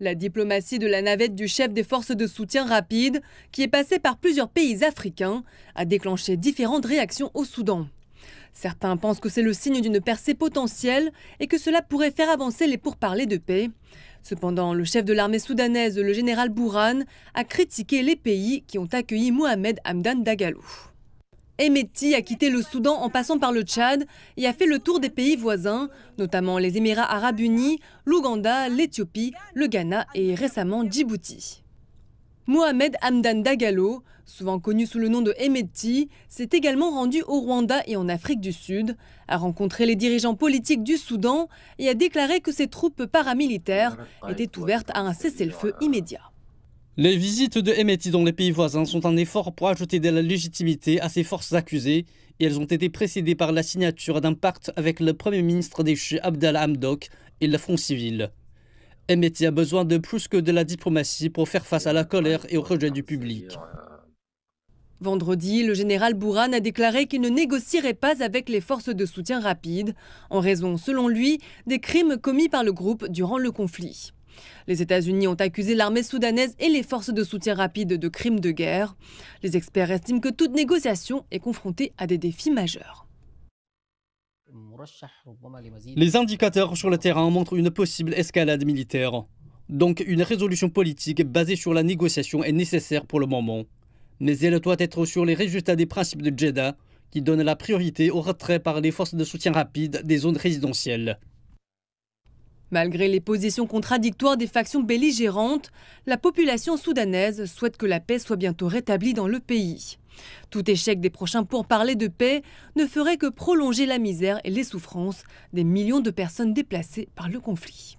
La diplomatie de la navette du chef des forces de soutien rapide, qui est passée par plusieurs pays africains, a déclenché différentes réactions au Soudan. Certains pensent que c'est le signe d'une percée potentielle et que cela pourrait faire avancer les pourparlers de paix. Cependant, le chef de l'armée soudanaise, le général Bourhan, a critiqué les pays qui ont accueilli Mohamed Hamdan Dagalo. Emeti a quitté le Soudan en passant par le Tchad et a fait le tour des pays voisins, notamment les Émirats arabes unis, l'Ouganda, l'Éthiopie, le Ghana et récemment Djibouti. Mohamed Hamdan Dagalo, souvent connu sous le nom de Emeti, s'est également rendu au Rwanda et en Afrique du Sud, a rencontré les dirigeants politiques du Soudan et a déclaré que ses troupes paramilitaires étaient ouvertes à un cessez-le-feu immédiat. Les visites de Emeti dans les pays voisins sont un effort pour ajouter de la légitimité à ces forces accusées et elles ont été précédées par la signature d'un pacte avec le Premier ministre déchu Abdallah Hamdok et le Front civil. METI a besoin de plus que de la diplomatie pour faire face à la colère et au rejet du public. Vendredi, le général Bourhan a déclaré qu'il ne négocierait pas avec les forces de soutien rapide, en raison, selon lui, des crimes commis par le groupe durant le conflit. Les États-Unis ont accusé l'armée soudanaise et les forces de soutien rapide de crimes de guerre. Les experts estiment que toute négociation est confrontée à des défis majeurs. Les indicateurs sur le terrain montrent une possible escalade militaire. Donc une résolution politique basée sur la négociation est nécessaire pour le moment. Mais elle doit être sur les résultats des principes de Jeddah, qui donnent la priorité au retrait par les forces de soutien rapide des zones résidentielles. Malgré les positions contradictoires des factions belligérantes, la population soudanaise souhaite que la paix soit bientôt rétablie dans le pays. Tout échec des prochains pourparlers de paix ne ferait que prolonger la misère et les souffrances des millions de personnes déplacées par le conflit.